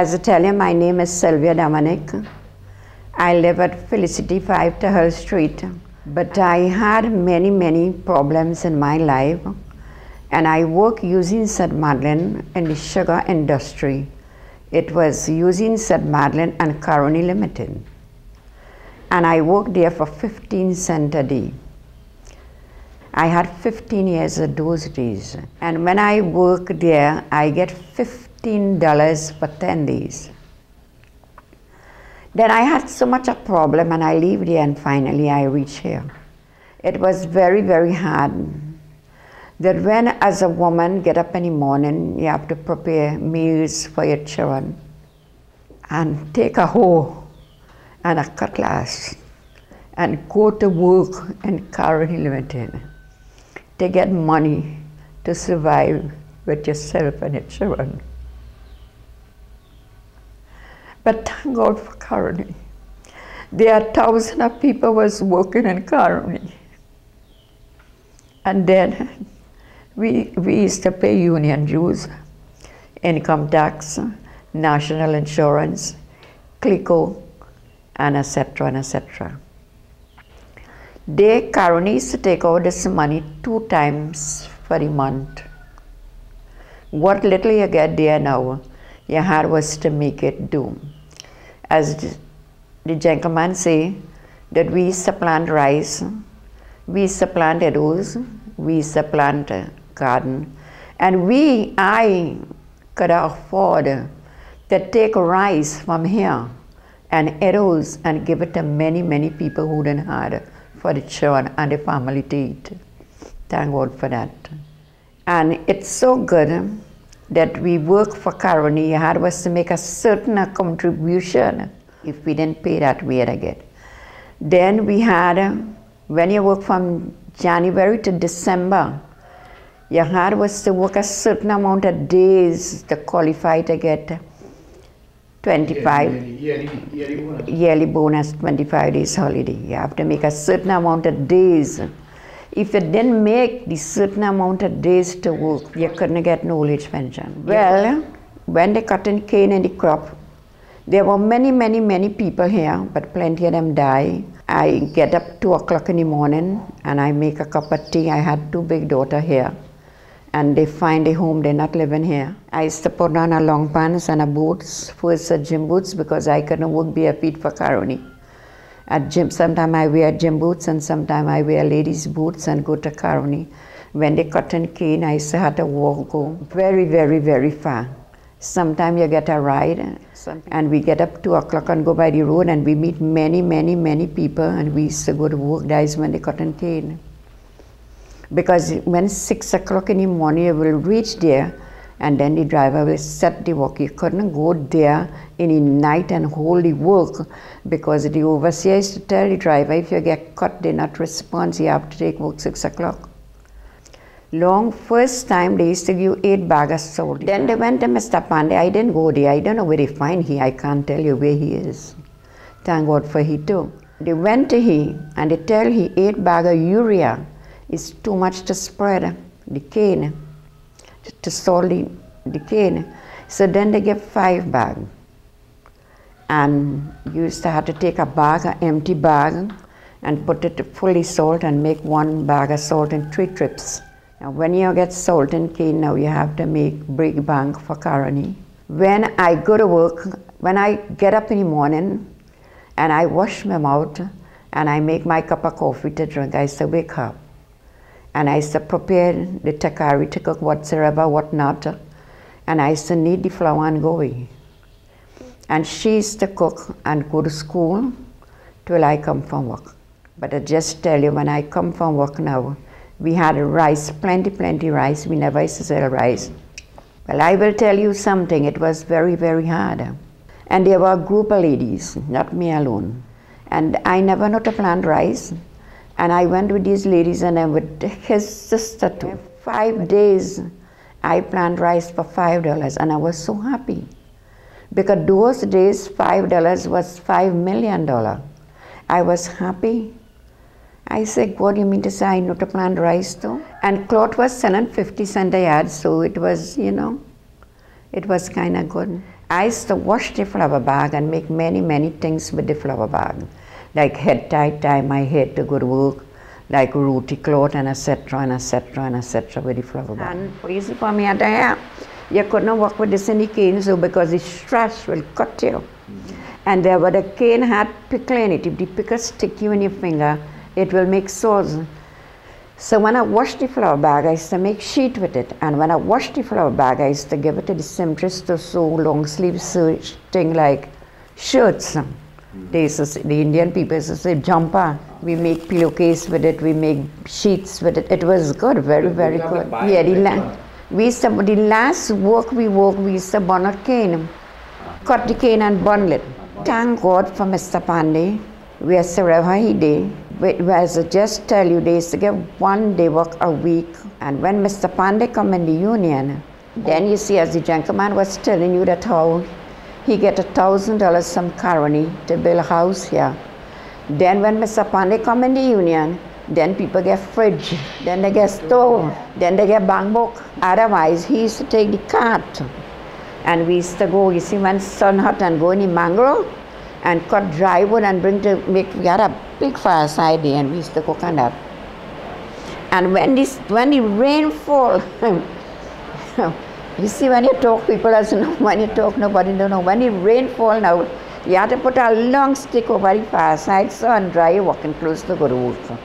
As Italian, my name is Sylvia Damanek. I live at Felicity 5 Tahal Street. But I had many, many problems in my life. And I work using St. Madeline in the sugar industry. It was using St. Madeline and Caroni Limited. And I worked there for 15 cents a day. I had 15 years of those days. And when I work there, I get 15 $15 for 10 days. Then I had so much a problem and I lived here and finally I reached here. It was very, very hard that when as a woman get up in the morning, you have to prepare meals for your children and take a hoe and a cutlass and go to work in Carolina Limited to get money to survive with yourself and your children. But thank God for Karuni. There are thousands of people was working in Karuni. And then we, we used to pay union dues, income tax, national insurance, CLICO, and etc. and etc. They currently used to take out this money two times per month. What little you get there now, your hard was to make it do as the gentleman say, that we supplant rice, we supplant edus, we supplant garden. And we, I could afford to take rice from here and arrows and give it to many, many people who didn't have for the children and the family to eat. Thank God for that. And it's so good that we work for Caroni had was to make a certain contribution. If we didn't pay that, we had get. Then we had, uh, when you work from January to December, your hard was to work a certain amount of days to qualify to get 25 yearly, yearly, yearly, bonus. yearly bonus 25 days holiday you have to make a certain amount of days if they not make the certain amount of days to work, they couldn't get no old age pension. Well, when they cut in cane and the crop, there were many, many, many people here, but plenty of them die. I get up two o'clock in the morning and I make a cup of tea. I had two big daughter here, and they find a home. They're not living here. I used to put on a long pants and a boots, first a gym boots because I couldn't work bare feet for Caroni. At gym, sometimes I wear gym boots and sometimes I wear ladies' boots and go to Karuni. When the cotton cane, I used to to walk go very, very, very far. Sometimes you get a ride, and we get up two o'clock and go by the road, and we meet many, many, many people, and we used to go to work. That is when the cotton cane. Because when six o'clock in the morning, you will reach there and then the driver will set the work. You couldn't go there in the night and hold the work because the overseer is to tell the driver if you get caught, they not respond. you have to take work six o'clock. Long first time they used to give eight bags of salt. Then they went to Mr. Pandey. I didn't go there. I don't know where they find he. I can't tell you where he is. Thank God for he too. They went to he and they tell he eight bag of urea is too much to spread the cane to sell the, the cane. So then they give five bags. And you used to have to take a bag, an empty bag, and put it fully salt and make one bag of salt in three trips. Now when you get salt and cane now you have to make big bank for Karani. When I go to work, when I get up in the morning and I wash my mouth and I make my cup of coffee to drink, I say wake up. And I said, prepare the takari, take whatsoever, what not. And I said, need the flour and go away. And she used to cook and go to school till I come from work. But I just tell you, when I come from work now, we had rice, plenty, plenty rice. We never used to sell rice. Well, I will tell you something. It was very, very hard. And there were a group of ladies, not me alone. And I never know to plant rice. And I went with these ladies and I with his sister too. Five days, I planned rice for five dollars and I was so happy. Because those days, five dollars was five million dollar. I was happy. I said, what do you mean to say I know to plant rice too? And cloth was selling 50 cent a yard, so it was, you know, it was kind of good. I used to wash the flower bag and make many, many things with the flower bag like head tie, tie my head to good work, like rooty cloth and etc. and etc. and etc. flower bag. And easy for me at the You could not work with this any cane so because the stress will cut you. Mm-hmm. And there were the cane had pickle in it. If the pickle stick you in your finger, it will make sores. So when I wash the flour bag, I used to make sheet with it. And when I wash the flour bag, I used to give it to the seamstress to sew long sleeve thing like shirts. They a, the Indian people say jumper. We make pillowcase with it. We make sheets with it. It was good, very, very good. Yeah, the, la- we used to, the last work we worked, we used to burn a cane, cut the cane and burn it. Thank God for Mr. Pandey, wherever he did. As I just tell you, they used to one day work a week. And when Mr. Pandey come in the union, then you see, as the gentleman was telling you that how he get a thousand dollars from Carney to build a house here. Then when Mr. Pandey come in the union, then people get fridge, then they get stove, then they get bank book. Otherwise, he used to take the cart. And we used to go, you see, when sun hot and go in the mangrove and cut dry wood and bring to make, we had a big fireside there and we used to cook on that. And when, this, when the rain fall, You see, when you talk, people also know. When you talk, nobody don't know. When it rain fall now, you have to put a long stick over the fireside so and dry walking close to Guru. Also.